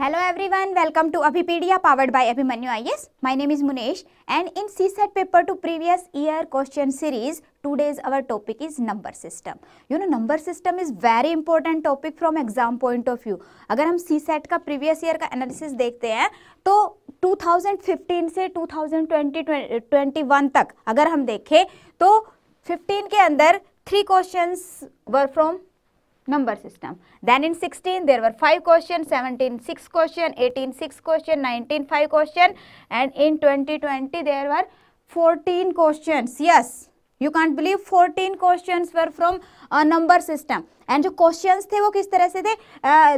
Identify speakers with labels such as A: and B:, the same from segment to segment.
A: Hello everyone welcome to Abhipedia powered by Abhimanyu I my name is Munesh and in C SAT paper two previous year question series today's our topic is number system you know number system is very important topic from exam point of view अगर हम C SAT e का previous year का analysis देखते हैं तो 2015 से 2020 21 तक अगर हम देखें तो 15 के अंदर three question were from number system. Then in 16 there were 5 questions, 17 6 question, 18 6 question, 19 5 question and in 2020 there were 14 questions. Yes, you can't believe 14 questions were from a number system. And जो क्वेश्चन थे वो किस तरह से थे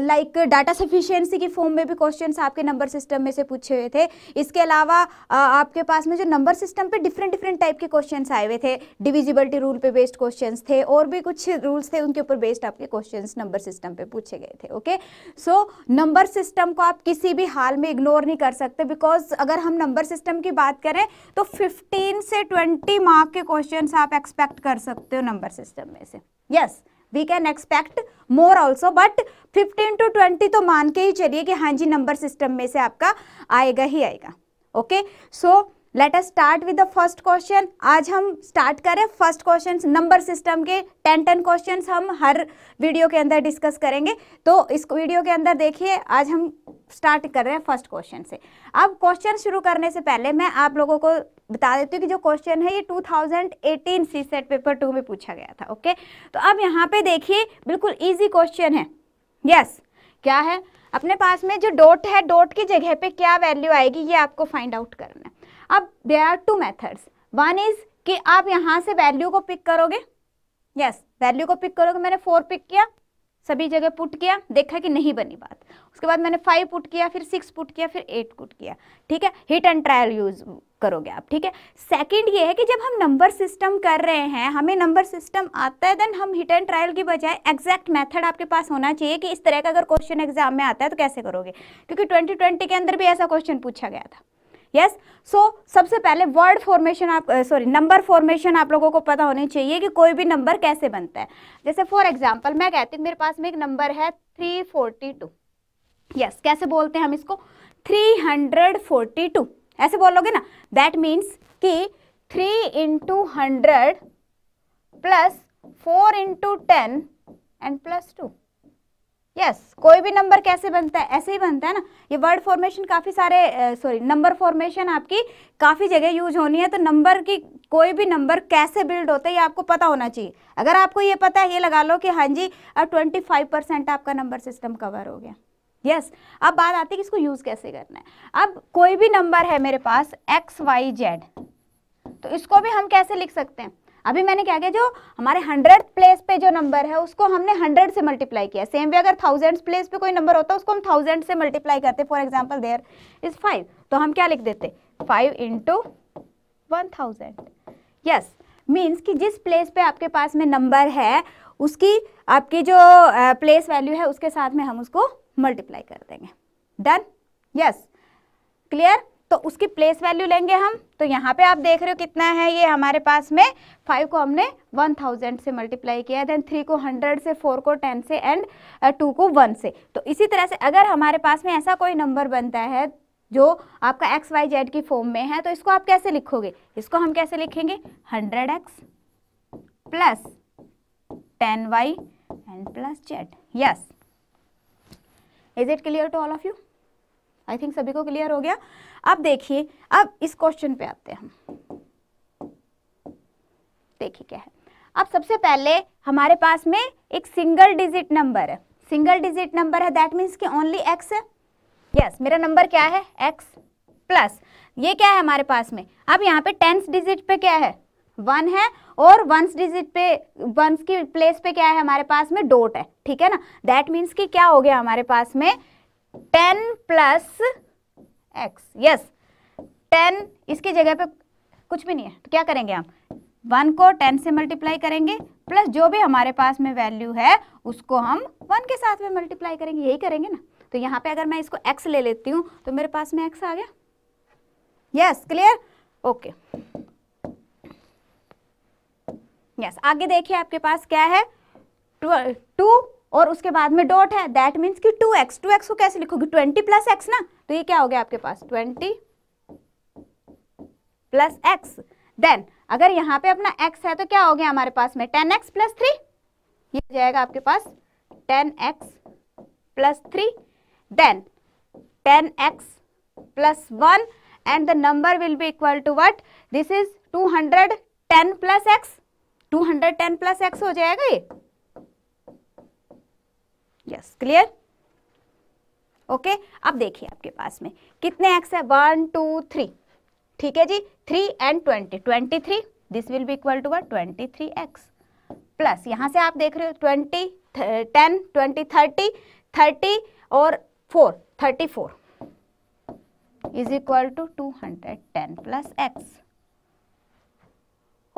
A: like data sufficiency की form में भी क्वेश्चन आपके नंबर सिस्टम में से पूछे हुए थे इसके अलावा uh, आपके पास में जो नंबर सिस्टम पे डिफरेंट डिफरेंट टाइप के क्वेश्चन आए हुए थे डिविजिबिलिटी रूल पे बेस्ड क्वेश्चन थे और भी कुछ रूल्स थे उनके ऊपर बेस्ड आपके क्वेश्चन नंबर सिस्टम पर पूछे गए थे ओके सो नंबर सिस्टम को आप किसी भी हाल में इग्नोर नहीं कर सकते बिकॉज अगर हम नंबर सिस्टम की बात करें तो फिफ्टीन से ट्वेंटी मार्क के क्वेश्चन आप एक्सपेक्ट कर सकते हो नंबर सिस्टम में से yes yes, we can expect more also but 15 to 20 तो मान के ही चलिए कि हाँ जी नंबर सिस्टम में से आपका आएगा ही आएगा okay so let us start with the first question आज हम स्टार्ट करें फर्स्ट क्वेश्चन नंबर सिस्टम के टेन टेन क्वेश्चन हम हर वीडियो के अंदर डिस्कस करेंगे तो इस वीडियो के अंदर देखिए आज हम स्टार्ट कर रहे हैं फर्स्ट क्वेश्चन से अब क्वेश्चन शुरू करने से पहले मैं आप लोगों को बता देती हूँ कि जो क्वेश्चन है ये 2018 सी सेट पेपर टू में पूछा गया था ओके तो अब यहाँ पे देखिए बिल्कुल इजी क्वेश्चन है यस yes. क्या है अपने पास में जो डॉट है डॉट की जगह पे क्या वैल्यू आएगी ये आपको फाइंड आउट करना है अब they are two methods one is कि आप यहाँ से वैल्यू को पिक करोगे यस yes, वैल्यू को पिक करोगे मैंने फोर पिक किया सभी जगह पुट किया देखा कि नहीं बनी बात उसके बाद मैंने फाइव पुट किया फिर सिक्स पुट किया फिर एट पुट किया ठीक है हिट एंड ट्रायल यूज़ करोगे आप ठीक है सेकंड ये है कि जब हम नंबर सिस्टम कर रहे हैं हमें नंबर सिस्टम आता है देन हम हिट एंड ट्रायल की बजाय एग्जैक्ट मेथड आपके पास होना चाहिए कि इस तरह का अगर क्वेश्चन एग्जाम में आता है तो कैसे करोगे क्योंकि 2020 के अंदर भी ऐसा क्वेश्चन पूछा गया था यस सो सबसे पहले वर्ड फॉर्मेशन आप सॉरी नंबर फॉर्मेशन आप लोगों को पता होनी चाहिए कि कोई भी नंबर कैसे बनता है जैसे फॉर एग्जाम्पल मैं कहती हूँ मेरे पास में एक नंबर है थ्री फोर्टी टू यस कैसे बोलते हैं हम इसको थ्री हंड्रेड फोर्टी टू ऐसे बोलोगे ना दैट मीन्स कि three into hundred plus four into ten and plus two yes yes, कोई भी नंबर कैसे बनता है ऐसे ही बनता है ना ये वर्ड फॉर्मेशन काफ़ी सारे सॉरी नंबर फॉर्मेशन आपकी काफ़ी जगह यूज होनी है तो नंबर की कोई भी नंबर कैसे बिल्ड होता है ये आपको पता होना चाहिए अगर आपको ये पता है ये लगा लो कि हाँ जी अब ट्वेंटी फाइव परसेंट आपका नंबर सिस्टम कवर हो गया यस yes, अब बात आती है कि इसको यूज़ कैसे करना है अब कोई भी नंबर है मेरे पास एक्स वाई जेड तो इसको भी हम कैसे लिख सकते हैं अभी मैंने क्या किया जो हमारे हंड्रेड प्लेस पे जो नंबर है उसको हमने हंड्रेड से मल्टीप्लाई किया सेम वे अगर थाउजेंड प्लेस पे कोई नंबर होता है उसको हम थाउजेंड से मल्टीप्लाई करते for example there is five तो हम क्या लिख देते five into one thousand yes means कि जिस प्लेस पे आपके पास में नंबर है उसकी आपकी जो प्लेस uh, वैल्यू है उसके साथ में हम उसको मल्टीप्लाई कर देंगे डन यस क्लियर तो उसकी प्लेस वैल्यू लेंगे हम तो यहाँ पे आप देख रहे हो कितना है ये हमारे पास में फाइव को हमने वन थाउजेंड से मल्टीप्लाई किया देन थ्री को हंड्रेड से फोर को टेन से एंड टू uh, को वन से तो इसी तरह से अगर हमारे पास में ऐसा कोई नंबर बनता है जो आपका एक्स वाई जेड की फॉर्म में है तो इसको आप कैसे लिखोगे इसको हम कैसे लिखेंगे hundred x plus ten y and plus z yes is it clear to all of you I think सभी को क्लियर हो गया अब देखिए अब इस क्वेश्चन पे आते हैं हम देखिए क्या है अब सबसे पहले हमारे पास में एक सिंगल डिजिट नंबर है सिंगल डिजिट नंबर है दैट मीन्स कि ओनली एक्स है यस yes, मेरा नंबर क्या है एक्स प्लस ये क्या है हमारे पास में अब यहाँ पे टेंस डिजिट पे क्या है वन है और वंस डिजिट पे वंस की प्लेस पे क्या है हमारे पास में डोट है ठीक है ना दैट मीन्स कि क्या हो गया हमारे पास में ten plus x yes ten इसकी जगह पे कुछ भी नहीं है तो क्या करेंगे हम वन को टेन से मल्टीप्लाई करेंगे प्लस जो भी हमारे पास में वैल्यू है उसको हम वन के साथ में मल्टीप्लाई करेंगे यही करेंगे ना तो यहाँ पे अगर मैं इसको एक्स ले लेती हूँ तो मेरे पास में एक्स आ गया यस क्लियर ओके यस आगे देखिए आपके पास क्या है टू और उसके बाद में डॉट है दैट मीन्स कि टू एक्स टू एक्स को कैसे लिखोगे ट्वेंटी प्लस एक्स ना तो ये क्या हो गया आपके पास ट्वेंटी प्लस एक्स देन अगर यहाँ पे अपना एक्स है तो क्या हो गया हमारे पास में टेन एक्स प्लस थ्री ये हो जाएगा आपके पास ten x plus three then ten x plus one and the number will be equal to what this is two hundred ten plus x two hundred ten plus x हो जाएगा ये yes clear okay अब देखिए आपके पास में कितने x है वन टू थ्री ठीक है जी three and twenty twenty three this will be equal to one twenty three x plus यहाँ से आप देख रहे हो twenty ten twenty thirty thirty और four thirty four is equal to two hundred ten plus x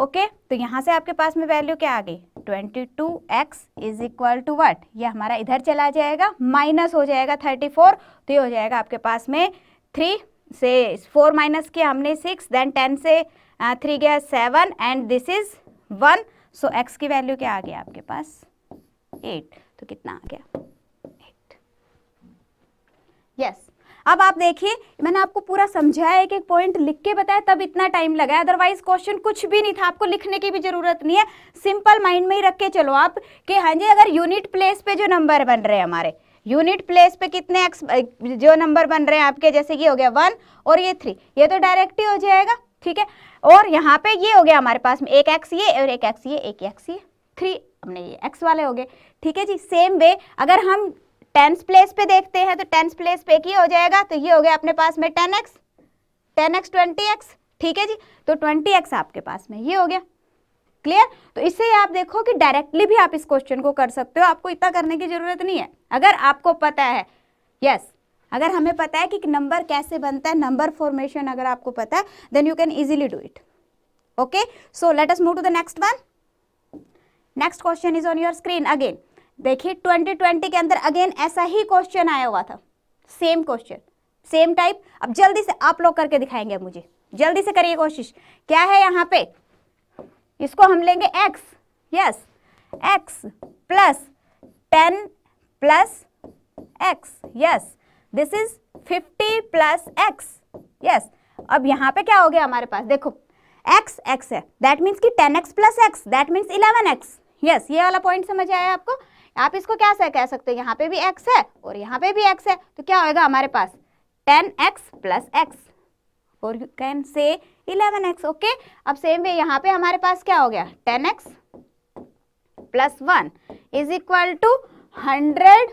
A: okay तो यहाँ से आपके पास में वैल्यू क्या आ गई twenty two x is equal to what ये हमारा इधर चला जाएगा माइनस हो जाएगा थर्टी फोर तो ये हो जाएगा आपके पास में थ्री से फोर माइनस किया हमने सिक्स देन टेन से थ्री गया seven and this is one so x की वैल्यू क्या आ गया आपके पास एट तो कितना आ गया एट यस yes. अब आप देखिए मैंने आपको पूरा समझाया एक एक पॉइंट लिख के बताया तब इतना टाइम लगा है अदरवाइज क्वेश्चन कुछ भी नहीं था आपको लिखने की भी जरूरत नहीं है सिंपल माइंड में ही रख के चलो आप कि हाँ जी अगर यूनिट प्लेस पे जो नंबर बन रहे हैं हमारे यूनिट प्लेस पे कितने एक्स जो नंबर बन रहे हैं आपके जैसे कि हो गया वन और ये थ्री ये तो डायरेक्ट ही हो जाएगा ठीक है और यहाँ पे ये हो गया हमारे पास में एक एक्स ये और एक एक्स ये एक एक्स ये थ्री हमने ये एक्स वाले हो गए ठीक है जी सेम वे अगर हम टेंस प्लेस पे देखते हैं तो टेंस प्लेस पे की हो जाएगा तो ये हो गया अपने पास में ten x ten x twenty x ठीक है जी तो ट्वेंटी एक्स आपके पास में ये हो गया क्लियर तो इससे आप देखो कि डायरेक्टली भी आप इस क्वेश्चन को कर सकते हो आपको इतना करने की ज़रूरत नहीं है अगर आपको पता है यस yes, अगर हमें पता है कि नंबर कैसे बनता है नंबर फॉर्मेशन अगर आपको पता है then you can easily do it okay so let's move to the next one next question is on your screen again देखिए 2020 के अंदर अगेन ऐसा ही क्वेश्चन आया हुआ था सेम क्वेश्चन सेम टाइप अब जल्दी से आप लोग करके दिखाएंगे मुझे जल्दी से करिए कोशिश क्या है यहाँ पे इसको हम लेंगे x yes x plus ten plus x yes this is fifty plus x yes अब यहाँ पे क्या हो गया हमारे पास देखो x x है दैट मीन्स कि 10x x plus x that means eleven x yes ये वाला पॉइंट समझ आया आपको आप इसको क्या कह सकते हो यहाँ पे भी एक्स है और यहाँ पे भी एक्स है तो क्या होएगा हमारे पास टेन एक्स प्लस एक्स और you can say eleven x okay अब सेम वे यहाँ पे हमारे पास क्या हो गया ten x plus one is equal to hundred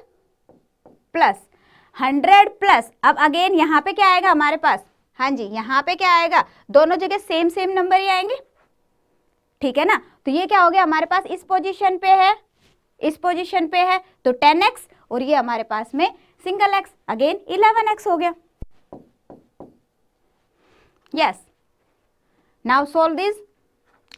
A: plus hundred plus अब अगेन यहाँ पे क्या आएगा हमारे पास हाँ जी यहाँ पे क्या आएगा दोनों जगह सेम सेम नंबर ही आएंगे ठीक है ना तो ये क्या हो गया हमारे पास इस पोजीशन पे है इस पोजीशन पे है तो 10x और ये हमारे पास में सिंगल x अगेन 11x हो गया यस नाउ सोल्व दिस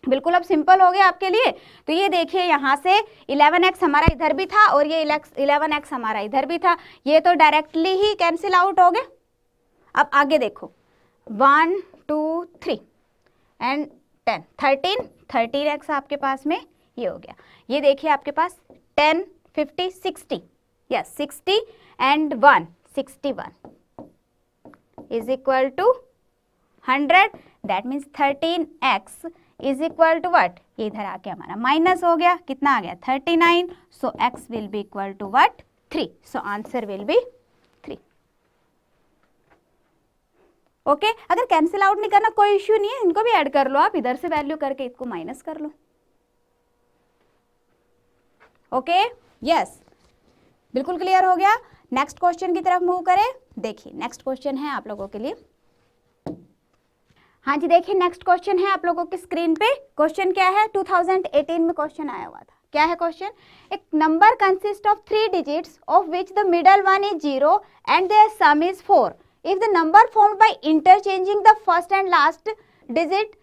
A: बिल्कुल अब सिंपल हो गया आपके लिए तो ये देखिए यहाँ से 11x हमारा इधर भी था और ये 11x हमारा इधर भी था ये तो डायरेक्टली ही कैंसिल आउट हो गया अब आगे देखो one two three and ten thirteen thirteen x आपके पास में ये हो गया ये देखिए आपके पास ten fifty sixty yes sixty and one sixty one is equal to hundred that means thirteen x is equal to what इधर आके हमारा माइनस हो गया कितना आ गया thirty nine so x will be equal to what three so answer will be okay okay? अगर cancel out नहीं करना कोई इश्यू नहीं है इनको भी ऐड कर लो आप इधर से वैल्यू करके इसको माइनस कर लो ओके यस बिल्कुल क्लियर हो गया नेक्स्ट क्वेश्चन की तरफ मूव करें देखिए नेक्स्ट क्वेश्चन है आप लोगों के लिए हाँ जी देखिए नेक्स्ट क्वेश्चन है आप लोगों की स्क्रीन पे क्वेश्चन क्या है 2018 में क्वेश्चन आया हुआ था क्या है क्वेश्चन एक number consist of three digits of which the middle one is zero and the sum is four if the number form by interchanging the first and last digit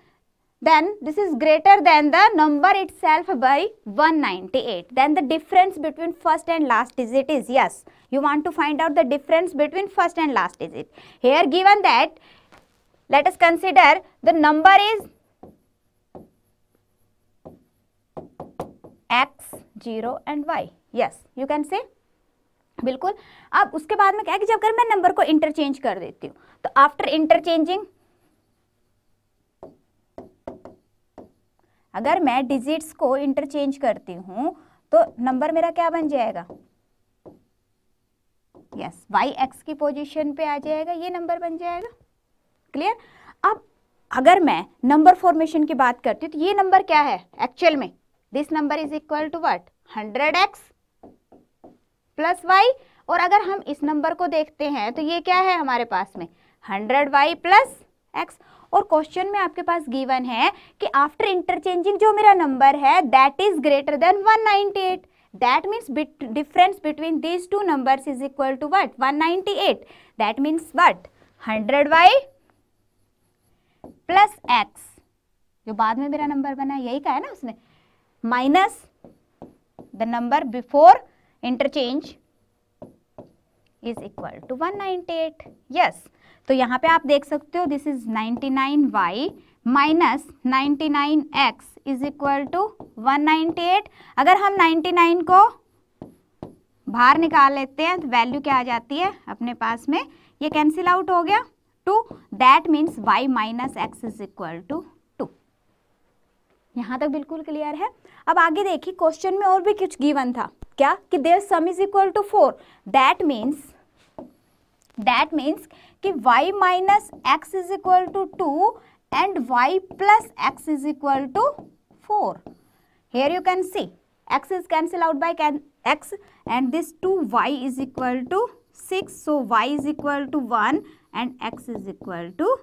A: then this is greater than the number itself by 198. Then the difference between first and last digit is yes. You want to find out the difference between first and last digit. Here given that, let us consider the number is x, 0 and y. Yes, you can say बिल्कुल अब उसके बाद में क्या कि जब अगर मैं नंबर को इंटरचेंज कर देती हूँ तो आफ्टर इंटरचेंजिंग अगर मैं डिजिट्स को इंटरचेंज करती हूँ तो नंबर मेरा क्या बन जाएगा यस वाई एक्स की पोजीशन पे आ जाएगा ये नंबर बन जाएगा क्लियर अब अगर मैं नंबर फॉर्मेशन की बात करती हूँ तो ये नंबर क्या है एक्चुअल में this number is equal to what hundred x plus y और अगर हम इस नंबर को देखते हैं तो ये क्या है हमारे पास में हंड्रेड वाई प्लस एक्स और क्वेश्चन में आपके पास गिवन है कि आफ्टर इंटरचेंजिंग जो मेरा नंबर है that is greater than 198 that means bit difference between these two numbers is equal to what 198 that means what 100y plus x जो बाद में मेरा नंबर बना यही का है ना उसने minus the number before interchange is equal to 198 yes yes. तो यहाँ पे आप देख सकते हो this is 99y nine y minus ninety is equal to 198 अगर हम 99 को बाहर निकाल लेते हैं तो वैल्यू क्या आ जाती है अपने पास में ये कैंसिल आउट हो गया two that means y minus x is equal to two यहाँ तक बिल्कुल क्लियर है अब आगे देखिए क्वेश्चन में और भी कुछ गिवन था क्या कि their sum is equal to four that means That means कि y minus x is equal to 2 and y plus x is equal to 4. Here you can see x is cancelled out by can x and this 2y is equal to 6. So, y is equal to 1 and x is equal to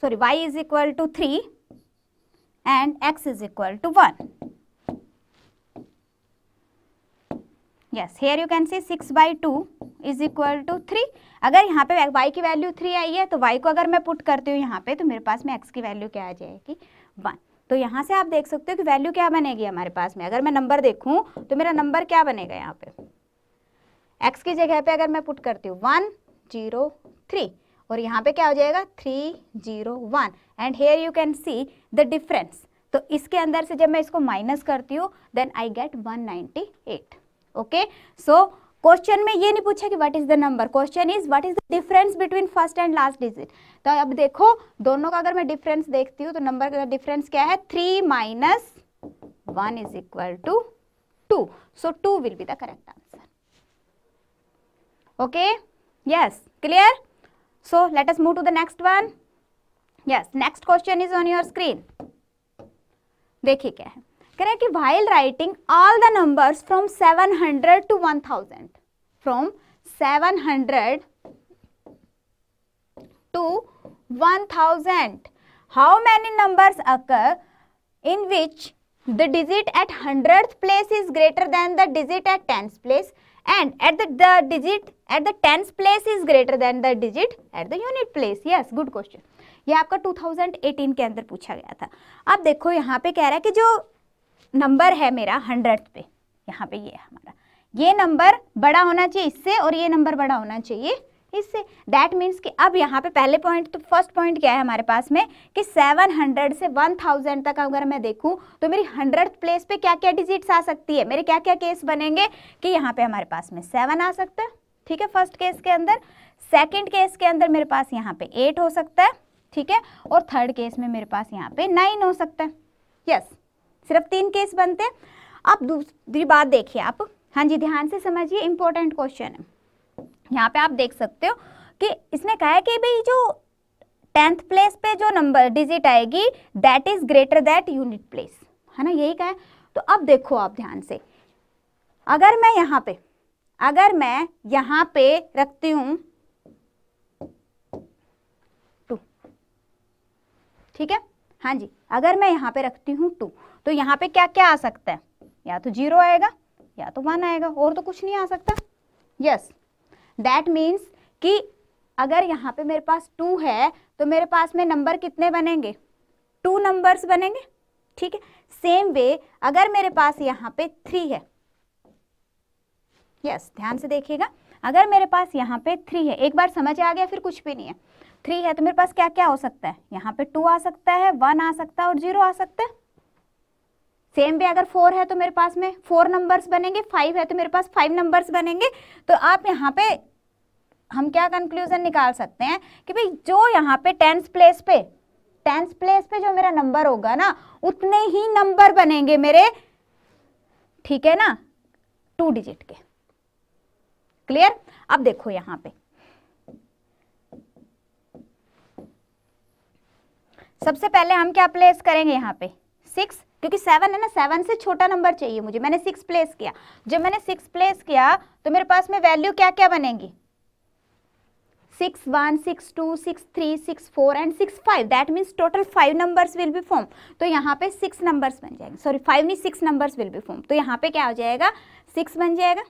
A: sorry y is equal to 3 and x is equal to 1. Yes here you can see six by two is equal to three अगर यहाँ पे Y की value three आई है तो Y को अगर मैं put करती हूँ यहाँ पे तो मेरे पास में एक्स की वैल्यू क्या आ जाएगी वन तो यहाँ से आप देख सकते हो कि वैल्यू क्या बनेगी हमारे पास में अगर मैं नंबर देखूँ तो मेरा नंबर क्या बनेगा यहाँ पे एक्स की जगह पे अगर मैं पुट करती हूँ वन जीरो थ्री और यहाँ पे क्या हो जाएगा three zero one and here you can see the difference तो इसके अंदर से जब मैं इसको माइनस करती हूँ then I get one ninety eight okay so question में ये नहीं पूछा कि what is the number question is what is the difference between first and last digit तो अब देखो दोनों का अगर मैं डिफरेंस देखती हूँ तो नंबर का डिफरेंस क्या है three minus one is equal to two so two will be the correct answer okay yes clear so let's move to the next one yes next question is on your screen देखिए क्या है कह रहे हैं कि while writing all the numbers from 700 to 1000 from 700 to 1000 how many numbers occur in which the digit at hundred place is greater than the digit at tenth place and at the digit at the tenth place is greater than the digit at the unit place yes good question ये आपका 2018 के अंदर पूछा गया था अब देखो यहाँ पे कह रहा है कि जो नंबर है मेरा हंड्रेड पे यहाँ पे ये है हमारा ये नंबर बड़ा होना चाहिए इससे और ये नंबर बड़ा होना चाहिए इससे दैट मीन्स कि अब यहाँ पे पहले पॉइंट तो फर्स्ट पॉइंट क्या है हमारे पास में कि 700 से 1000 तक अगर मैं देखूँ तो मेरी हंड्रेड प्लेस पे क्या क्या डिजिट्स आ सकती है मेरे क्या क्या केस बनेंगे कि यहाँ पे हमारे पास में सेवन आ सकता है ठीक है फर्स्ट केस के अंदर सेकेंड केस के अंदर मेरे पास यहाँ पे एट हो सकता है ठीक है और थर्ड केस में मेरे पास यहाँ पे नाइन हो सकता है यस yes. सिर्फ तीन केस बनते हैं अब दूसरी बात देखिए आप हाँ जी ध्यान से समझिए इंपॉर्टेंट क्वेश्चन है यहाँ पे आप देख सकते हो कि इसने कहा है कि भाई जो टेंथ प्लेस पे जो नंबर डिजिट आएगी that is greater that unit place है ना यही कहा है तो अब देखो आप ध्यान से अगर मैं यहाँ पे अगर मैं यहाँ पे रखती हूँ टू ठीक है हाँ जी अगर मैं यहाँ पे रखती हूँ टू तो यहाँ पे क्या क्या आ सकता है या तो जीरो आएगा या तो वन आएगा और तो कुछ नहीं आ सकता यस दैट मीन्स कि अगर यहाँ पे मेरे पास टू है तो मेरे पास में नंबर कितने बनेंगे टू नंबर्स बनेंगे ठीक है सेम वे अगर मेरे पास यहाँ पे थ्री है यस yes, ध्यान से देखिएगा अगर मेरे पास यहाँ पे थ्री है एक बार समझ आ गया फिर कुछ भी नहीं है थ्री है तो मेरे पास क्या क्या हो सकता है यहाँ पे टू आ सकता है वन आ सकता है और जीरो आ सकता है सेम वे अगर फोर है तो मेरे पास में फोर नंबर्स बनेंगे फाइव है तो मेरे पास फाइव नंबर्स बनेंगे तो आप यहाँ पे हम क्या कंक्लूजन निकाल सकते हैं कि भाई जो यहाँ पे टेंस प्लेस पे टेंस प्लेस पे जो मेरा नंबर होगा ना उतने ही नंबर बनेंगे मेरे ठीक है ना टू डिजिट के क्लियर अब देखो यहाँ पे सबसे पहले हम क्या प्लेस करेंगे यहाँ पे सिक्स क्योंकि सेवन है ना सेवन से छोटा नंबर चाहिए मुझे मैंने सिक्स प्लेस किया जब मैंने सिक्स प्लेस किया तो मेरे पास में वैल्यू क्या क्या बनेगी six one six two six three six four and six five that means total five numbers will be form तो यहाँ पे सिक्स नंबर्स बन जाएंगे सॉरी फाइव नहीं six numbers will be form तो यहाँ पे क्या हो जाएगा सिक्स बन जाएगा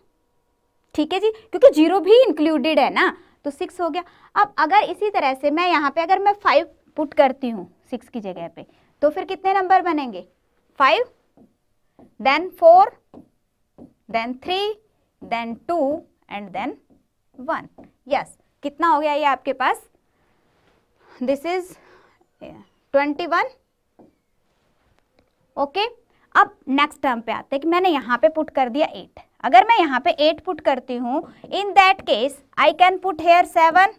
A: ठीक है जी क्योंकि जीरो भी इंक्लूडेड है ना तो सिक्स हो गया अब अगर इसी तरह से मैं यहाँ पे अगर मैं फाइव पुट करती हूँ सिक्स की जगह पे तो फिर कितने नंबर बनेंगे five then four then three then two and then one yes कितना हो गया ये आपके पास दिस इज वन ओके अब नेक्स्ट टर्म पे आते हैं कि मैंने यहाँ पे पुट कर दिया एट अगर मैं यहाँ पे एट पुट करती हूँ in that case I can put here seven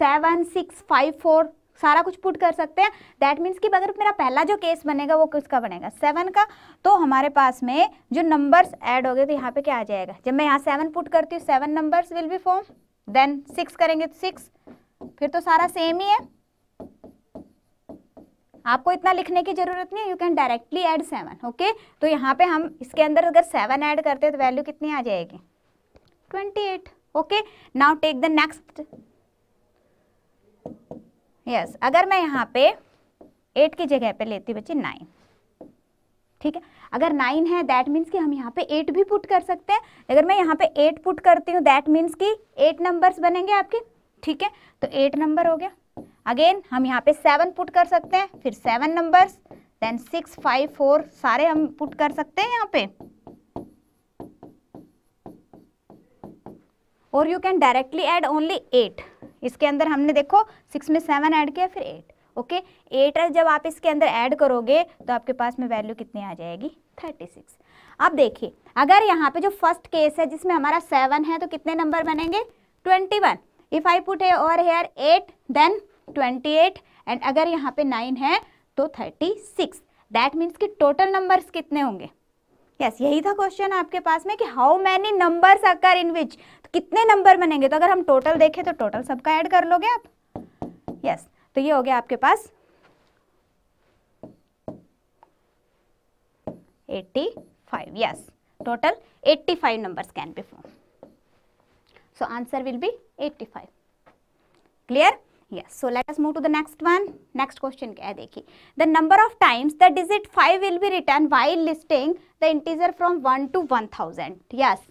A: seven six five four सारा कुछ पुट कर सकते हैं दैट मीन्स कि अगर मेरा पहला जो केस बनेगा वो किसका बनेगा सेवन का तो हमारे पास में जो नंबर्स ऐड हो गए तो यहाँ पे क्या आ जाएगा जब मैं यहाँ सेवन पुट करती हूँ seven numbers will be form then six करेंगे तो सिक्स फिर तो सारा सेम ही है आपको इतना लिखने की जरूरत नहीं है you can directly add seven okay तो यहाँ पे हम इसके अंदर अगर सेवन ऐड करते हैं तो वैल्यू कितनी आ जाएगी twenty eight okay now take the next yes yes, अगर मैं यहाँ पे एट की जगह पे लेती बच्ची नाइन ठीक है अगर नाइन है दैट मीन्स कि हम यहाँ पे एट भी पुट कर सकते हैं अगर मैं यहाँ पे एट पुट करती हूँ दैट मीन्स कि एट नंबर्स बनेंगे आपके ठीक है तो एट नंबर हो गया अगेन हम यहाँ पे सेवन पुट कर सकते हैं फिर seven numbers then six five four सारे हम पुट कर सकते हैं यहाँ पे और you can directly add only eight इसके अंदर हमने देखो सिक्स में सेवन ऐड किया फिर एट ओके एट जब आप इसके अंदर ऐड करोगे तो आपके पास में वैल्यू कितनी आ जाएगी थर्टी सिक्स अब देखिए अगर यहाँ पे जो फर्स्ट केस है जिसमें हमारा सेवन है तो कितने नंबर बनेंगे twenty one if I put है और here eight then twenty eight and अगर यहाँ पे नाइन है तो थर्टी सिक्स दैट मीन्स कि टोटल नंबर्स कितने होंगे यस यही था क्वेश्चन आपके पास में कि how many number occur in which कितने नंबर बनेंगे तो अगर हम टोटल देखें तो टोटल सबका ऐड कर लोगे आप यस तो ये हो गया आपके पास 85 yes total 85 number can be formed so answer will be 85 clear yes so let us move to the next one next question kya hai dekhi the number of times the digit 5 will be written while listing the integer from 1 to 1000 yes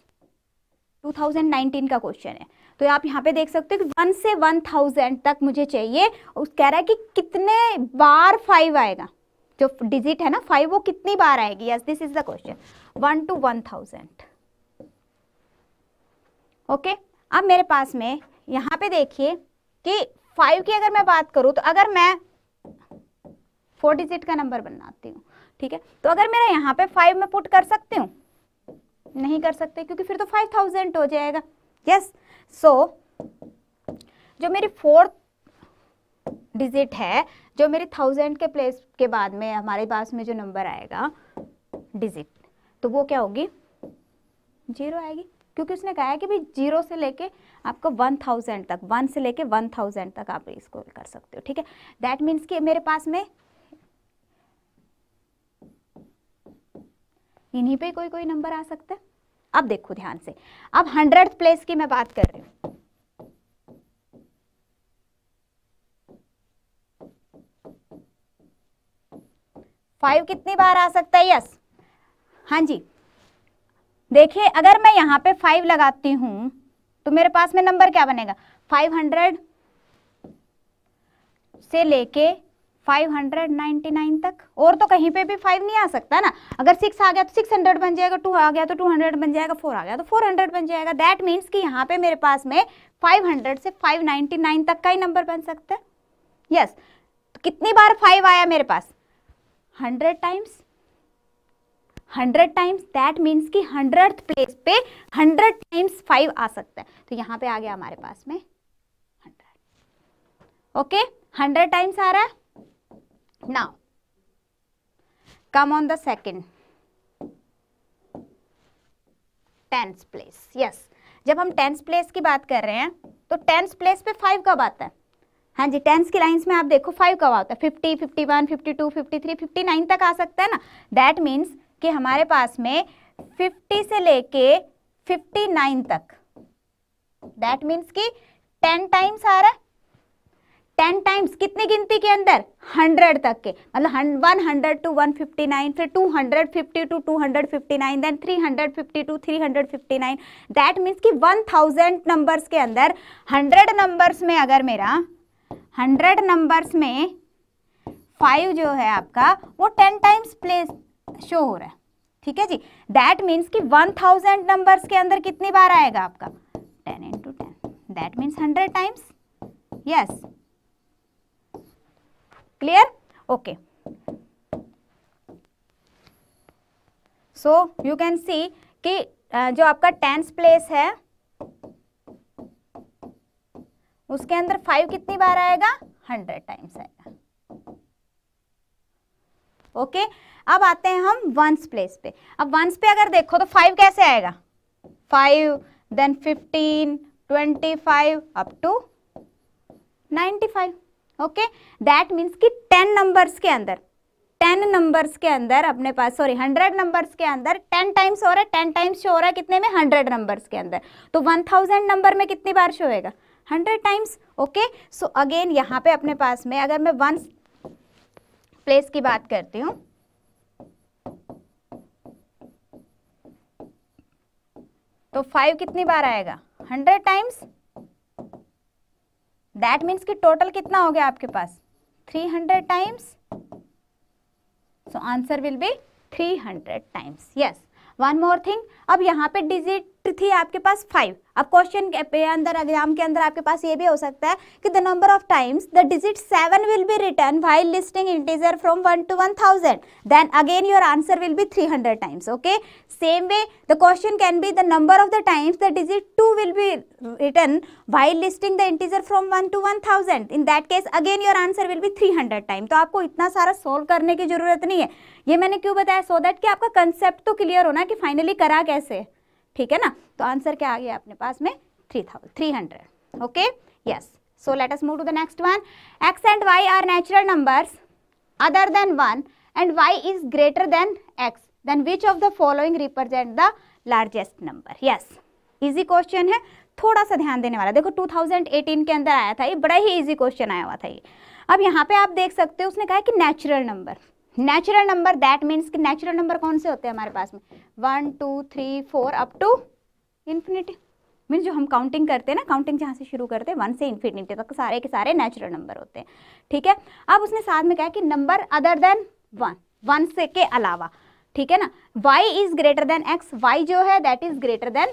A: 2019 का question है तो आप यहाँ पे देख सकते हो कि वन से वन थाउजेंड तक मुझे चाहिए उस कह रहा है कि कितने बार फाइव आएगा जो डिजिट है ना फाइव वो कितनी बार आएगी yes this is the question one to one thousand okay अब मेरे पास में यहाँ पे देखिए कि फाइव की अगर मैं बात करूं तो अगर मैं फोर डिजिट का नंबर बनाती हूँ ठीक है तो अगर मेरा यहाँ पे फाइव में पुट कर सकती हूँ नहीं कर सकते क्योंकि फिर तो फाइव थाउजेंड हो जाएगा यस yes. सो so, जो मेरी फोर्थ डिजिट है जो मेरी थाउजेंड के प्लेस के बाद में हमारे पास में जो नंबर आएगा डिजिट तो वो क्या होगी जीरो आएगी क्योंकि उसने कहा है कि भाई जीरो से लेके आपको वन थाउजेंड तक वन से लेके वन थाउजेंड तक आप स्कोर कर सकते हो ठीक है दैट मीन्स कि मेरे पास में इन्हीं पे कोई कोई नंबर आ सकता है अब देखो ध्यान से अब हंड्रेड प्लेस की मैं बात कर रही हूं फाइव कितनी बार आ सकता है यस हाँ जी देखिए अगर मैं यहाँ पे फाइव लगाती हूँ तो मेरे पास में नंबर क्या बनेगा 500 से लेके 599 तक और तो कहीं पे भी फाइव नहीं आ सकता ना अगर सिक्स आ गया तो 600 बन जाएगा टू आ गया तो 200 बन जाएगा फोर आ गया तो 400 बन जाएगा दैट मीन्स कि यहाँ पे मेरे पास में 500 से 599 तक का ही नंबर बन सकता है यस yes. तो कितनी बार फाइव आया मेरे पास hundred times hundred times that means कि हंड्रेड प्लेस पे हंड्रेड टाइम्स फाइव आ सकता है तो यहाँ पे आ गया हमारे पास में हंड्रेड ओके हंड्रेड टाइम्स आ रहा है now come on the second tens place yes जब हम टेंस प्लेस की बात कर रहे हैं तो टेंस प्लेस पे फाइव कब आता है हाँ जी टेंस की लाइंस में आप देखो फाइव कब आता है fifty fifty one fifty two fifty three fifty nine तक आ सकता है ना दैट मीन्स कि हमारे पास में 50 से लेके 59 तक दैट मीन्स कि 10 टाइम्स आ रहा है टेन टाइम्स कितनी गिनती के अंदर हंड्रेड तक के मतलब one hundred to one fifty nine फिर two hundred fifty to two hundred fifty nine then three hundred fifty to three hundred fifty nine that means कि वन थाउजेंड नंबर्स के अंदर हंड्रेड नंबर्स में अगर मेरा हंड्रेड नंबर्स में five जो है आपका वो टेन टाइम्स प्लेस शो हो रहा है ठीक है जी दैट मीन्स कि 1000 नंबर्स के अंदर कितनी बार आएगा आपका 10 into ten that means 100 times yes clear okay so you can see कि uh, जो आपका टेंस प्लेस है उसके अंदर फाइव कितनी बार आएगा हंड्रेड टाइम्स आएगा ओके okay? अब आते हैं हम वंस प्लेस पे अब वंस पे अगर देखो तो फाइव कैसे आएगा five then fifteen twenty five up to ninety five okay that means कि टेन नंबर्स के अंदर टेन नंबर्स के अंदर अपने पास सॉरी हंड्रेड नंबर्स के अंदर टेन टाइम्स हो रहा है टेन टाइम्स शो हो रहा है कितने में हंड्रेड नंबर्स के अंदर तो वन थाउजेंड नंबर में कितनी बार शो होएगा hundred times okay so again यहाँ पे अपने पास में अगर मैं वन प्लेस की बात करती हूँ तो फाइव कितनी बार आएगा हंड्रेड टाइम्स दैट मीन्स कि टोटल कितना हो गया आपके पास three hundred times so answer will be three hundred times yes one more thing अब यहाँ पे डिजिट करेक्ट थी आपके पास फाइव अब क्वेश्चन के अंदर एग्जाम के अंदर आपके पास ये भी हो सकता है कि the number of times the digit seven will be written by listing integer from one to one thousand then again your answer will be three hundred times okay same way the question can be the number of the times the digit two will be written by listing the integer from one to one thousand in that case again your answer will be three hundred time तो आपको इतना सारा solve करने की जरूरत नहीं है ये मैंने क्यों बताया सो so दैट कि आपका कंसेप्ट तो क्लियर होना कि फाइनली करा कैसे ठीक है ना तो आंसर क्या आ गया अपने पास में three thousand three hundred okay yes so let's move to the next one x and y are natural number other than one and y is greater than x then which of the following represent the largest number yes easy question है थोड़ा सा ध्यान देने वाला देखो 2018 के अंदर आया था ये बड़ा ही इजी क्वेश्चन आया हुआ था ये अब यहाँ पे आप देख सकते हो उसने कहा है कि natural number natural number that means कि नेचुरल नंबर कौन से होते हैं हमारे पास में one two three four up to infinity means जो हम काउंटिंग करते हैं ना काउंटिंग जहाँ से शुरू करते हैं वन से इन्फिनिटी तक सारे के सारे नेचुरल नंबर होते हैं ठीक है अब उसने साथ में कहा कि number other than one one से के अलावा ठीक है ना y is greater than x y जो है that is greater than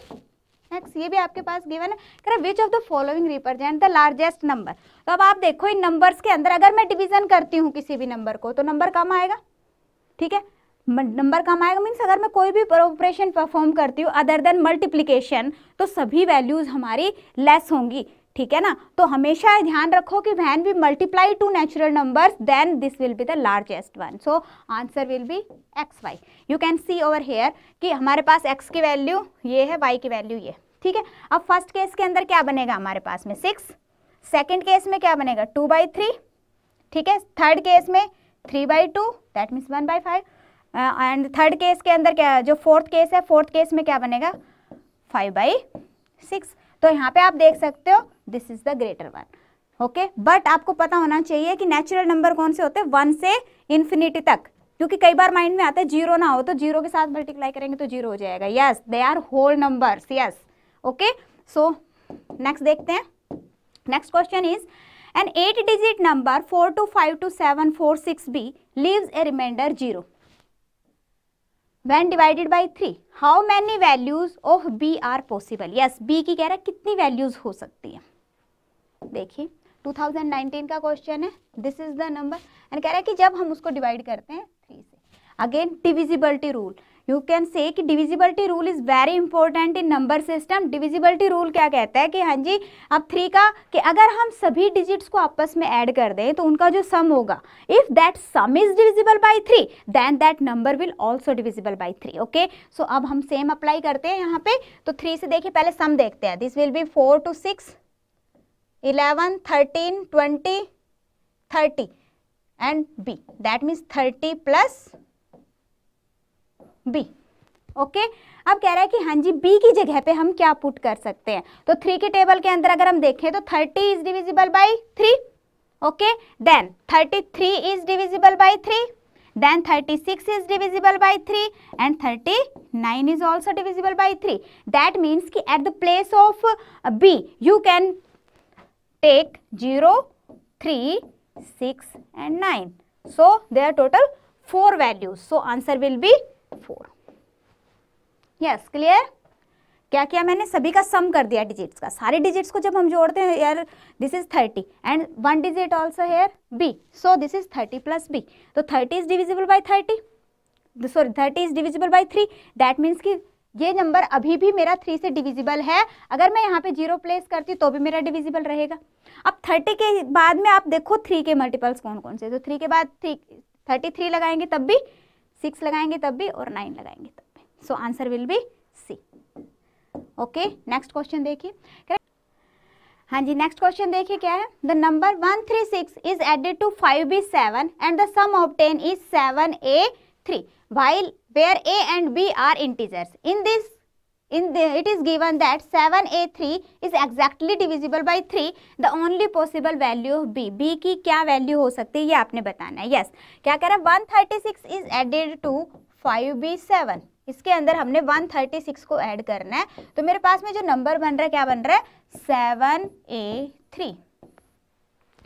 A: x ये भी आपके पास गिवन है कह रहा which of the following represent the largest number तो अब आप देखो इन नंबर्स के अंदर अगर मैं डिवीजन करती हूँ किसी भी नंबर को तो नंबर कम आएगा ठीक है नंबर कम आएगा मीन्स अगर मैं कोई भी ऑपरेशन परफॉर्म करती हूँ अदर देन मल्टीप्लीकेशन तो सभी वैल्यूज़ हमारी लेस होंगी ठीक है ना तो हमेशा ध्यान रखो कि when we multiply two natural numbers then this will be the largest one so answer will be x y you can see over here कि हमारे पास एक्स की वैल्यू ये है वाई की वैल्यू ये ठीक है अब फर्स्ट केस के अंदर क्या बनेगा हमारे पास में सिक्स सेकेंड केस में क्या बनेगा टू बाई थ्री ठीक है थर्ड केस में three by two that means one by five and third case के अंदर क्या जो फोर्थ केस है फोर्थ केस में क्या बनेगा फाइव बाई सिक्स तो यहाँ पे आप देख सकते हो this is the greater one okay but आपको पता होना चाहिए कि नेचुरल नंबर कौन से होते हैं वन से इन्फिनिटी तक क्योंकि कई बार माइंड में आता है जीरो ना हो तो जीरो के साथ मल्टीप्लाई करेंगे तो जीरो हो जाएगा yes they are whole number yes okay so next देखते हैं next question is an eight digit number four two five two seven four six b leaves a remainder zero when divided by three how many values of b are possible yes b की कह रहा है कितनी values हो सकती है देखिए 2019 का क्वेश्चन है this is the number and कह रहा है कि जब हम उसको डिवाइड करते हैं थ्री से again divisibility rule you can say कि divisibility rule is very important in number system divisibility rule क्या कहता है कि हाँ जी अब थ्री का कि अगर हम सभी डिजिट्स को आपस में ऐड कर दें तो उनका जो सम होगा if that sum is divisible by three then that number will also divisible by three okay so अब हम सेम अप्लाई करते हैं यहाँ पे तो थ्री से देखिए पहले सम देखते हैं this will be four two six eleven thirteen twenty thirty and b that means thirty plus b okay अब कह रहा है कि हाँ जी बी की जगह पे हम क्या पुट कर सकते हैं तो थ्री के टेबल के अंदर अगर हम देखें तो thirty is divisible by three okay then thirty three is divisible by three then thirty six is divisible by three and thirty nine is also divisible by three that means की at the place of b you can take zero three six and nine so they are total four values so answer will be four yes clear क्या किया मैंने सभी का सम कर दिया digits का सारे डिजिट्स को जब हम जोड़ते हैं यार this is thirty and one digit also here b so this is thirty plus b तो thirty is divisible by thirty sorry thirty is divisible by three that means कि ये नंबर अभी भी मेरा थ्री से डिविजिबल है अगर मैं यहाँ पे जीरो प्लेस करती हूँ तो भी मेरा डिविजिबल रहेगा अब थर्टी के बाद में आप देखो थ्री के मल्टीपल्स कौन कौन से तो थ्री के बाद थ्री थर्टी थ्री लगाएंगे तब भी सिक्स लगाएंगे तब भी और नाइन लगाएंगे तब भी so answer will be c okay next question देखिए हाँ जी नेक्स्ट क्वेश्चन देखिए क्या है the number one three six is added to five b seven and the sum of ten is seven a three while where a and b are integers in this in the, it is given that 7a3 is exactly divisible by 3 the only possible value of b b ki kya value ho sakti है ये आपने बताना है yes kya keh raha 136 is added to 5b7 इसके अंदर हमने 136 को add करना है तो मेरे पास में जो नंबर बन रहा है क्या बन रहा है 7a3 ए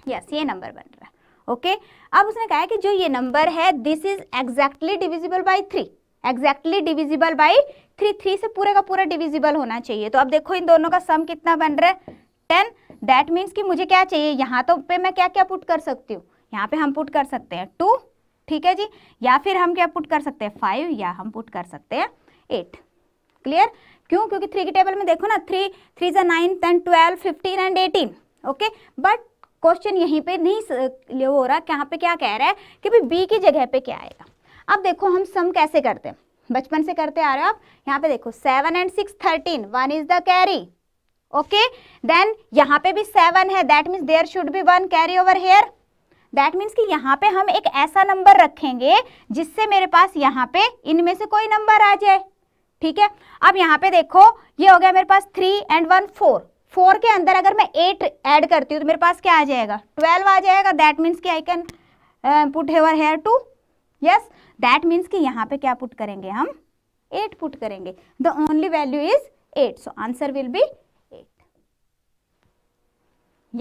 A: यस ये नंबर बन रहा है ओके अब उसने कहा है कि जो ये नंबर है this is exactly divisible by three exactly divisible by three three से पूरे का पूरा डिविजिबल होना चाहिए तो अब देखो इन दोनों का सम कितना बन रहा है टेन दैट मीन्स कि मुझे क्या चाहिए यहाँ तो पे मैं क्या क्या पुट कर सकती हूँ यहाँ पे हम पुट कर सकते हैं टू ठीक है जी या फिर हम क्या पुट कर सकते हैं फाइव या हम पुट कर सकते हैं एट क्लियर क्यों क्योंकि थ्री की टेबल में देखो ना थ्री थ्री जै nine ten twelve fifteen and eighteen okay but question यहीं पे नहीं हो रहा कहाँ पे क्या कह रहा है कि भाई बी की जगह पे क्या आएगा अब देखो हम सम कैसे करते हैं बचपन से करते आ रहे हो आप यहाँ पे देखो seven and six thirteen one is the carry okay then यहाँ पे भी सेवन है that means there should be one carry over here that means कि यहाँ पे हम एक ऐसा नंबर रखेंगे जिससे मेरे पास यहाँ पे इनमें से कोई नंबर आ जाए ठीक है अब यहाँ पे देखो ये हो गया मेरे पास three and one four four के अंदर अगर मैं एट ऐड करती हूँ तो मेरे पास क्या आ जाएगा ट्वेल्व आ जाएगा दैट मीन्स कि I can put over here two yes that means कि यहाँ पे क्या पुट करेंगे हम एट पुट करेंगे the only value is eight so answer will be eight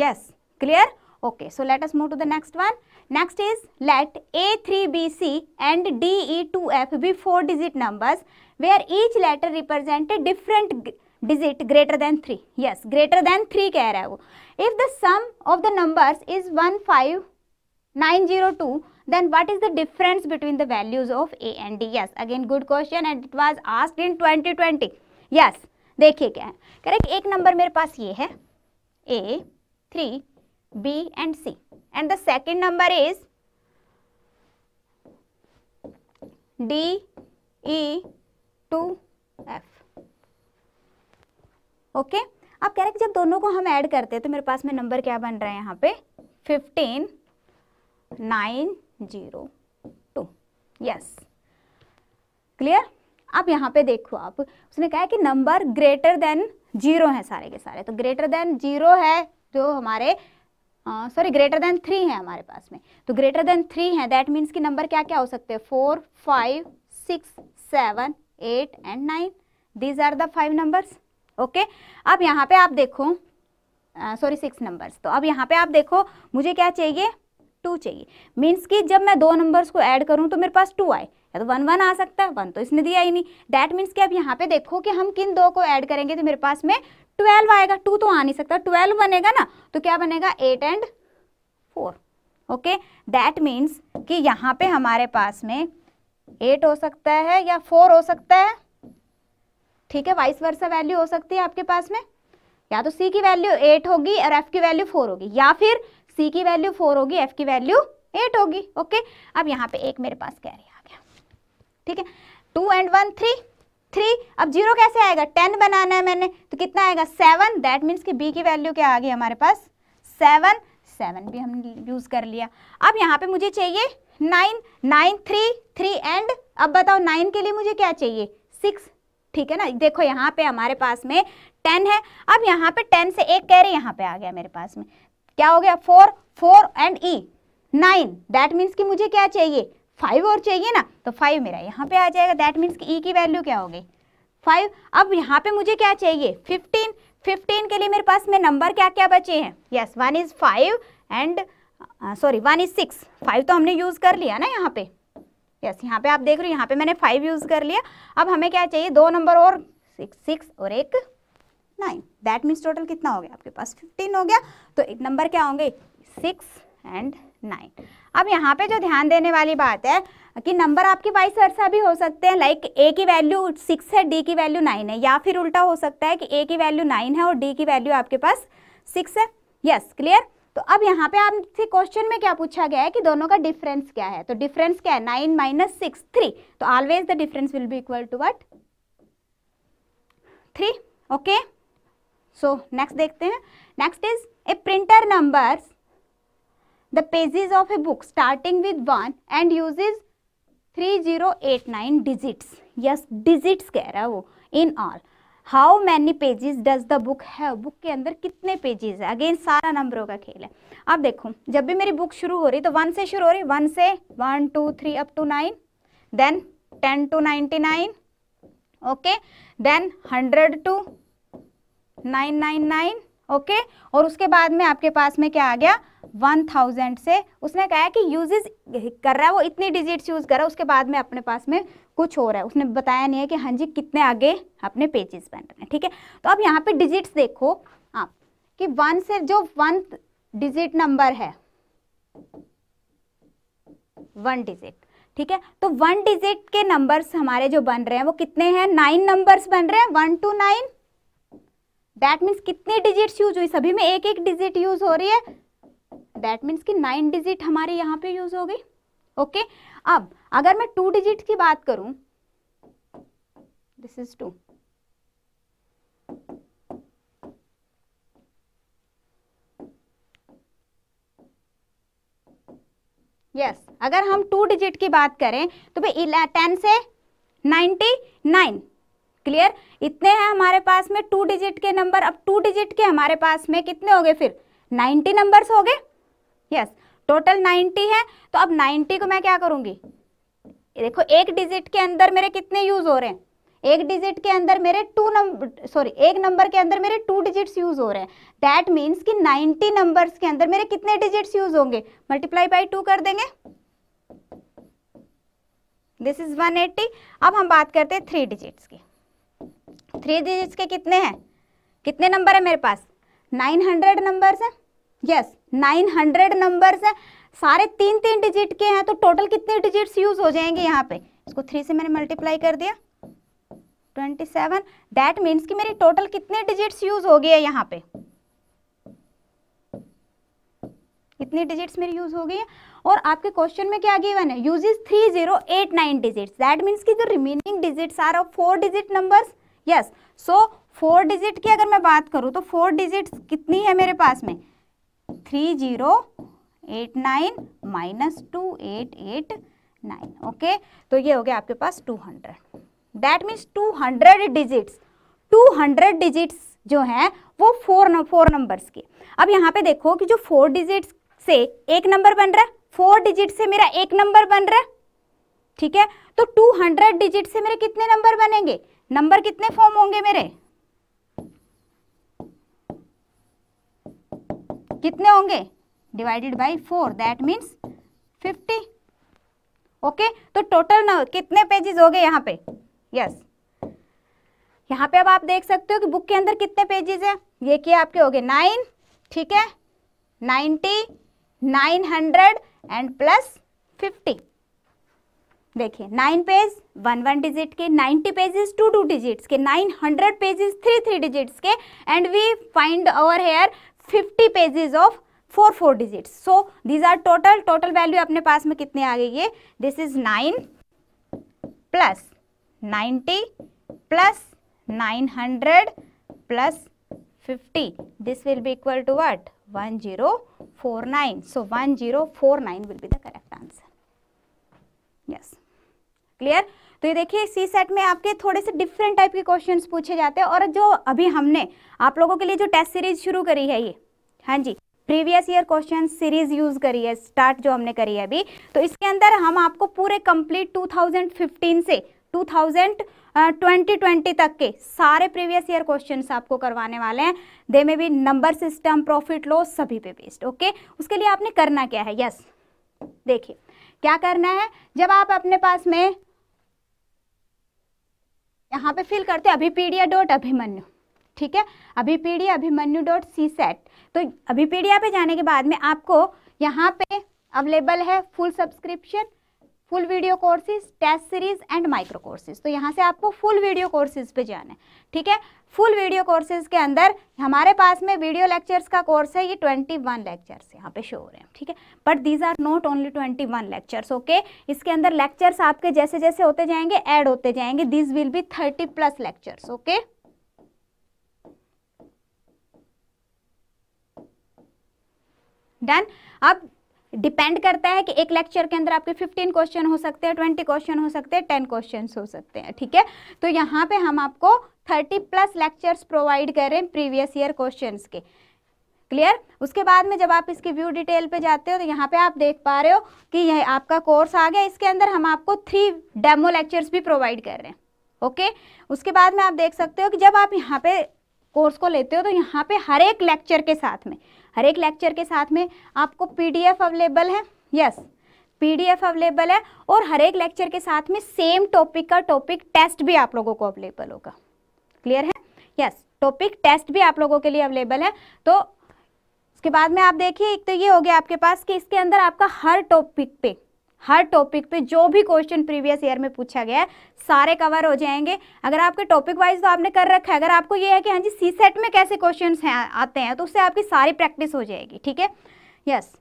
A: yes clear okay so let us move to the next one next is let a three b c and d e two f be four digit numbers where each letter represent different digit greater than three yes greater than three कह रहा है वो if the sum of the numbers is one five nine zero two then what is the difference between the values of a and d yes again good question and it was asked in 2020 yes देखिए क्या है correct एक number मेरे पास ये है a three b and c and the second number is d e two f okay अब कह रहे जब दोनों को हम ऐड करते हैं तो मेरे पास में नंबर क्या बन रहा है यहाँ पे fifteen nine zero two yes clear अब यहाँ पे देखो आप उसने कहा कि नंबर ग्रेटर देन जीरो है सारे के सारे तो ग्रेटर देन जीरो है जो हमारे सॉरी ग्रेटर देन थ्री है हमारे पास में तो ग्रेटर देन थ्री है दैट मीन्स कि नंबर क्या क्या हो सकते हैं four five six seven eight and nine these are the five numbers okay अब यहाँ पे आप देखो सॉरी सिक्स नंबर्स तो अब यहाँ पे आप देखो मुझे क्या चाहिए टू चाहिए मीन्स कि जब मैं दो नंबर्स को ऐड करूँ तो मेरे पास टू आए या तो वन वन आ सकता है वन तो इसने दिया ही नहीं डैट मीन्स कि अब यहाँ पे देखो कि हम किन दो को ऐड करेंगे तो मेरे पास में ट्वेल्व आएगा टू तो आ नहीं सकता ट्वेल्व बनेगा ना तो क्या बनेगा eight and four okay that means कि यहाँ पे हमारे पास में एट हो सकता है या फोर हो सकता है ठीक है वाइस वर्षा वैल्यू हो सकती है आपके पास में या तो सी की वैल्यू एट होगी और एफ की वैल्यू फोर होगी या फिर सी की वैल्यू फोर होगी एफ की वैल्यू एट होगी ओके अब यहाँ पे एक मेरे पास कैरी आ गया ठीक है two and one three three अब जीरो कैसे आएगा टेन बनाना है मैंने तो कितना आएगा सेवन दैट मीन्स कि बी की वैल्यू क्या आ गई हमारे पास सेवन सेवन भी हमने यूज़ कर लिया अब यहाँ पे मुझे चाहिए nine nine three three and अब बताओ नाइन के लिए मुझे क्या चाहिए सिक्स ठीक है ना देखो यहाँ पे हमारे पास में टेन है अब यहाँ पे टेन से एक कैरी यहाँ पे आ गया मेरे पास में क्या हो गया four four and e nine that means कि मुझे क्या चाहिए फाइव और चाहिए ना तो फाइव मेरा यहाँ पे आ जाएगा दैट मीन्स कि ई e की वैल्यू क्या हो गई फाइव अब यहाँ पे मुझे क्या चाहिए फिफ्टीन फिफ्टीन के लिए मेरे पास में नंबर क्या क्या बचे हैं yes one is five and sorry one is six five तो हमने यूज़ कर लिया ना यहाँ पे यस yes, यहाँ पे आप देख रहे हो यहाँ पे मैंने फाइव यूज़ कर लिया अब हमें क्या चाहिए दो नंबर और सिक्स सिक्स और एक नाइन दैट मीन्स टोटल कितना हो गया आपके पास फिफ्टीन हो गया तो एक नंबर क्या होंगे सिक्स एंड नाइन अब यहाँ पे जो ध्यान देने वाली बात है कि नंबर आपके वाइस वर्षा भी हो सकते हैं लाइक ए की वैल्यू सिक्स है डी की वैल्यू नाइन है या फिर उल्टा हो सकता है कि ए की वैल्यू नाइन है और डी की वैल्यू आपके पास सिक्स है यस क्लियर तो अब यहाँ पे आपसे क्वेश्चन में क्या पूछा गया है कि दोनों का डिफरेंस क्या है तो डिफरेंस क्या है नाइन माइनस सिक्स थ्री तो always the difference will be equal to what three okay so next देखते हैं next is a printer number the pages of a book starting with one and eight nine digits yes digits कह रहा है वो in all how many pages does the book have book के अंदर कितने pages है अगेन सारा नंबरों का खेल है अब देखो जब भी मेरी बुक शुरू हो रही तो वन से शुरू हो रही वन से one two three up to nine then ten to ninety nine okay then hundred to nine nine nine okay और उसके बाद में आपके पास में क्या आ गया वन थाउजेंड से उसने कहा कि यूजेज कर रहा है वो इतनी डिजिट्स यूज़ कर रहा है उसके बाद में अपने पास में कुछ हो रहा है उसने बताया नहीं है कि हाँ जी कितने आगे अपने पेजेस बन रहे हैं ठीक है तो अब यहाँ पे डिजिट्स देखो आप कि वन से जो वन डिजिट नंबर है वन डिजिट ठीक है तो वन डिजिट के नंबर्स हमारे जो बन रहे हैं वो कितने हैं नाइन नंबर्स बन रहे हैं one to nine that means कितने डिजिट्स यूज हुई सभी में एक एक डिजिट यूज हो रही है दैट मीन्स कि नाइन डिजिट हमारे यहाँ पे यूज हो गई ओके okay? अब अगर मैं टू डिजिट की बात करूं this is two yes yes, अगर हम टू डिजिट की बात करें तो भाई टेन से नाइन्टी नाइन क्लियर इतने हैं हमारे पास में टू डिजिट के नंबर अब टू डिजिट के हमारे पास में कितने हो गए फिर नाइन्टी नंबर्स हो गए यस टोटल नाइन्टी है तो अब नाइन्टी को मैं क्या करूँगी देखो एक डिजिट के अंदर मेरे कितने यूज़ हो रहे हैं एक डिजिट के अंदर मेरे टू नंबर सॉरी एक नंबर के अंदर मेरे टू डिजिट्स यूज हो रहे हैं दैट मीन्स कि 90 नंबर्स के अंदर मेरे कितने डिजिट्स यूज होंगे मल्टीप्लाई बाई टू कर देंगे दिस इज 180 अब हम बात करते हैं थ्री डिजिट्स की थ्री डिजिट्स के कितने हैं कितने नंबर है मेरे पास नाइन हंड्रेड नंबर है यस नाइन हंड्रेड नंबर है सारे तीन तीन डिजिट के हैं तो टोटल कितने डिजिट्स यूज हो जाएंगे यहाँ पे इसको थ्री से मैंने मल्टीप्लाई कर दिया ट्वेंटी सेवन दैट मीन्स कि मेरी टोटल कितने डिजिट्स यूज हो गए यहाँ पे कितने डिजिट्स मेरी यूज हो गई है और आपके क्वेश्चन में क्या गिवन है use is three zero eight nine digits that means की जो remaining digits are of four digit numbers yes so four digit की अगर मैं बात करूँ तो फोर डिजिट कितनी है मेरे पास में three zero eight nine minus two eight eight nine okay तो ये हो गया आपके पास two hundred that means two hundred digits two hundred digits जो हैं वो फोर फोर नंबर्स के अब यहाँ पे देखो कि जो फोर डिजिट्स से एक नंबर बन रहा है फोर डिजिट से मेरा एक नंबर बन रहा है ठीक है तो टू हंड्रेड डिजिट से मेरे कितने नंबर बनेंगे नंबर कितने फॉर्म होंगे मेरे कितने होंगे divided by four that means fifty okay तो टोटल ना कितने पेजेस हो गए यहाँ पे यस yes. यहाँ पे अब आप देख सकते हो कि बुक के अंदर कितने पेजेस हैं ये क्या आपके हो गए नाइन ठीक है ninety nine hundred and plus fifty देखिए nine page one one digit के ninety pages two two digits के nine hundred pages three three digits के and we find our here fifty pages of four four digits so these are total total value अपने पास में कितने आ गई है this is nine plus ninety plus nine hundred plus fifty this will be equal to what one zero four nine so one zero four nine will be the correct answer yes clear तो ये देखिए सी set में आपके थोड़े से different type के question पूछे जाते हैं और जो अभी हमने आप लोगों के लिए जो टेस्ट सीरीज शुरू करी है ये हाँ जी previous year question series use करी है स्टार्ट जो हमने करी है अभी तो इसके अंदर हम आपको पूरे कंप्लीट 2015 से 2020 तक के सारे प्रीवियस ईयर क्वेश्चंस आपको करवाने वाले हैं दे में भी नंबर सिस्टम प्रॉफिट लॉस सभी पे बेस्ड ओके उसके लिए आपने करना क्या है यस देखिए क्या करना है जब आप अपने पास में यहाँ पे फिल करते अभिपीडिया डॉट अभिमन्यु ठीक है Abhipedia Abhimanyu dot C set तो अभिपीडिया पे जाने के बाद में आपको यहाँ पे अवेलेबल है full subscription full video courses test series and micro courses तो यहाँ से आपको फुल वीडियो कोर्सेज पे जाना है ठीक है फुल वीडियो कोर्सेज के अंदर हमारे पास में वीडियो लेक्चर्स का कोर्स है ये ट्वेंटी वन लेक्चर्स यहाँ पे शो हो रहे हैं ठीक है but these are not only twenty one lectures okay इसके अंदर लेक्चर्स आपके जैसे जैसे होते जाएंगे ऐड होते जाएंगे this will be thirty plus lectures okay done अब डिपेंड करता है कि एक लेक्चर के अंदर आपके 15 क्वेश्चन हो सकते हैं 20 क्वेश्चन हो सकते हैं 10 क्वेश्चन हो सकते हैं ठीक है तो यहाँ पे हम आपको थर्टी प्लस लेक्चर्स प्रोवाइड कर रहे हैं प्रीवियस ईयर क्वेश्चन के क्लियर उसके बाद में जब आप इसकी व्यू डिटेल पे जाते हो तो यहाँ पे आप देख पा रहे हो कि यह आपका कोर्स आ गया इसके अंदर हम आपको थ्री डेमो लेक्चर्स भी प्रोवाइड कर रहे हैं ओके उसके बाद में आप देख सकते हो कि जब आप यहाँ पे कोर्स को लेते हो तो यहाँ पे हर एक लेक्चर के साथ में हर एक लेक्चर के साथ में आपको पीडीएफ अवेलेबल है यस एफ अवेलेबल है और हर एक लेक्चर के साथ में सेम टॉपिक का टॉपिक टेस्ट भी आप लोगों को अवेलेबल होगा क्लियर है यस टॉपिक टेस्ट भी आप लोगों के लिए अवेलेबल है तो उसके बाद में आप देखिए एक तो ये हो गया आपके पास कि इसके अंदर आपका हर टॉपिक पे हर टॉपिक पे जो भी क्वेश्चन प्रीवियस ईयर में पूछा गया है सारे कवर हो जाएंगे अगर आपके टॉपिक वाइज तो आपने कर रखा है अगर आपको ये है कि हाँ जी सी सेट में कैसे क्वेश्चन हैं आते हैं तो उससे आपकी सारी प्रैक्टिस हो जाएगी ठीक है यस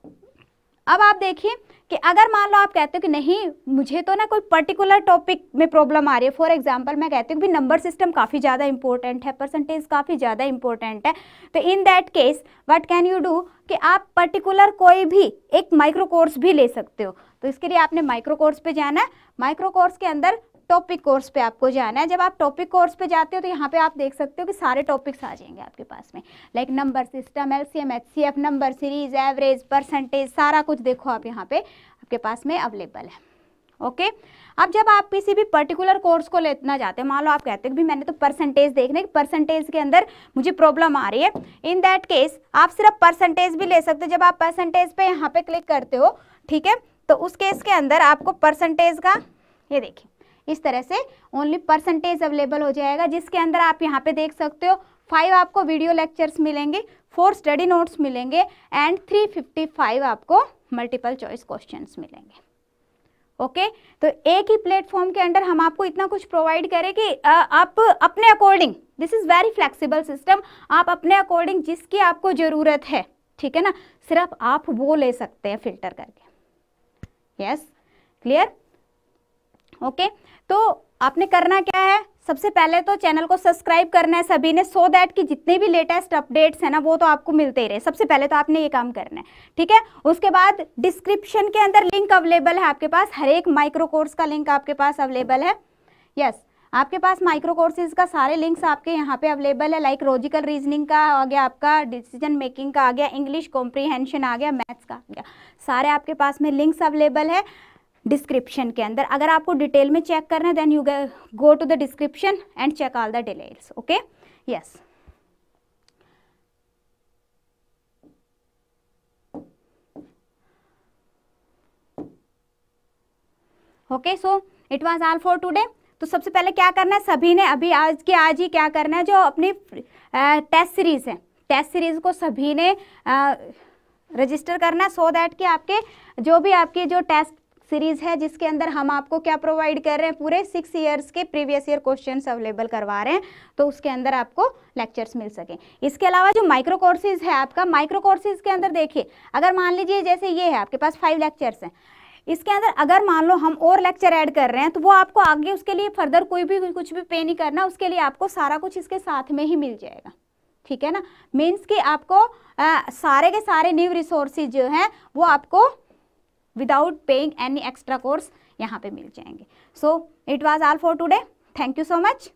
A: अब आप देखिए कि अगर मान लो आप कहते हो कि नहीं मुझे तो ना कोई पर्टिकुलर टॉपिक में प्रॉब्लम आ रही है फॉर एग्जाम्पल मैं कहती हूँ कि नंबर सिस्टम काफ़ी ज़्यादा इंपॉर्टेंट है परसेंटेज काफ़ी ज़्यादा इंपॉर्टेंट है तो in that case what can you do कि आप पर्टिकुलर कोई भी एक माइक्रो कोर्स भी ले सकते हो तो इसके लिए आपने माइक्रो कोर्स पर जाना है माइक्रो कोर्स के अंदर टॉपिक कोर्स पे आपको जाना है जब आप टॉपिक कोर्स पे जाते हो तो यहाँ पे आप देख सकते हो कि सारे टॉपिक्स आ जाएंगे आपके पास में like number system L C M H C F number series average percentage सारा कुछ देखो आप यहाँ पे आपके पास में अवेलेबल है ओके अब जब आप किसी भी पर्टिकुलर कोर्स को लेना चाहते हैं मान लो आप कहते हो कि मैंने तो परसेंटेज देखने की परसेंटेज के अंदर मुझे प्रॉब्लम आ रही है इन दैट केस आप सिर्फ परसेंटेज भी ले सकते हो जब आप परसेंटेज पे यहाँ पे क्लिक करते हो ठीक है तो उस केस के अंदर आपको परसेंटेज का ये देखिए इस तरह से ओनली परसेंटेज अवेलेबल हो जाएगा जिसके अंदर आप यहाँ पे देख सकते हो फाइव आपको वीडियो लेक्चर्स मिलेंगे फोर स्टडी नोट्स मिलेंगे एंड थ्री फिफ्टी फाइव आपको मल्टीपल चॉइस क्वेश्चन मिलेंगे ओके okay? तो एक ही प्लेटफॉर्म के अंदर हम आपको इतना कुछ प्रोवाइड करें कि आप अपने according this is very flexible system आप अपने अकॉर्डिंग जिसकी आपको ज़रूरत है ठीक है ना सिर्फ आप वो ले सकते हैं फिल्टर करके यस क्लियर ओके तो आपने करना क्या है सबसे पहले तो चैनल को सब्सक्राइब करना है सभी ने सो so दैट कि जितने भी लेटेस्ट अपडेट्स हैं ना वो तो आपको मिलते ही रहे सबसे पहले तो आपने ये काम करना है ठीक है उसके बाद डिस्क्रिप्शन के अंदर लिंक अवेलेबल है आपके पास हर एक माइक्रो कोर्स का लिंक आपके पास अवेलेबल है यस yes, आपके पास माइक्रो कोर्सेज का सारे लिंक्स आपके यहाँ पे अवेलेबल है लाइक लॉजिकल रीजनिंग का आ गया आपका डिसीजन मेकिंग का आ गया इंग्लिश कॉम्प्रीहेंशन आ गया मैथ्स का आ गया सारे आपके पास में लिंक्स अवेलेबल है डिस्क्रिप्शन के अंदर अगर आपको डिटेल में चेक करना है then you go to the description and check all the details okay yes okay so it was all for today तो सबसे पहले क्या करना है सभी ने अभी आज के आज ही क्या करना है जो अपनी टेस्ट सीरीज़ है टेस्ट सीरीज़ को सभी ने रजिस्टर करना है सो so दैट कि आपके जो भी आपके जो टेस्ट सीरीज है जिसके अंदर हम आपको क्या प्रोवाइड कर रहे हैं पूरे सिक्स ईयर्स के प्रीवियस ईयर क्वेश्चन अवेलेबल करवा रहे हैं तो उसके अंदर आपको लेक्चर्स मिल सके इसके अलावा जो माइक्रो कोर्सेज है आपका माइक्रो कोर्सेज के अंदर देखिए अगर मान लीजिए जैसे ये है आपके पास फाइव लेक्चर्स हैं इसके अंदर अगर मान लो हम और लेक्चर ऐड कर रहे हैं तो वो आपको आगे उसके लिए फर्दर कोई भी कुछ भी पे नहीं करना उसके लिए आपको सारा कुछ इसके साथ में ही मिल जाएगा ठीक है ना मीन्स कि आपको आ, सारे के सारे न्यू रिसोर्सेज जो हैं वो आपको without paying any extra course यहाँ पे मिल जाएंगे so it was all for today thank you so much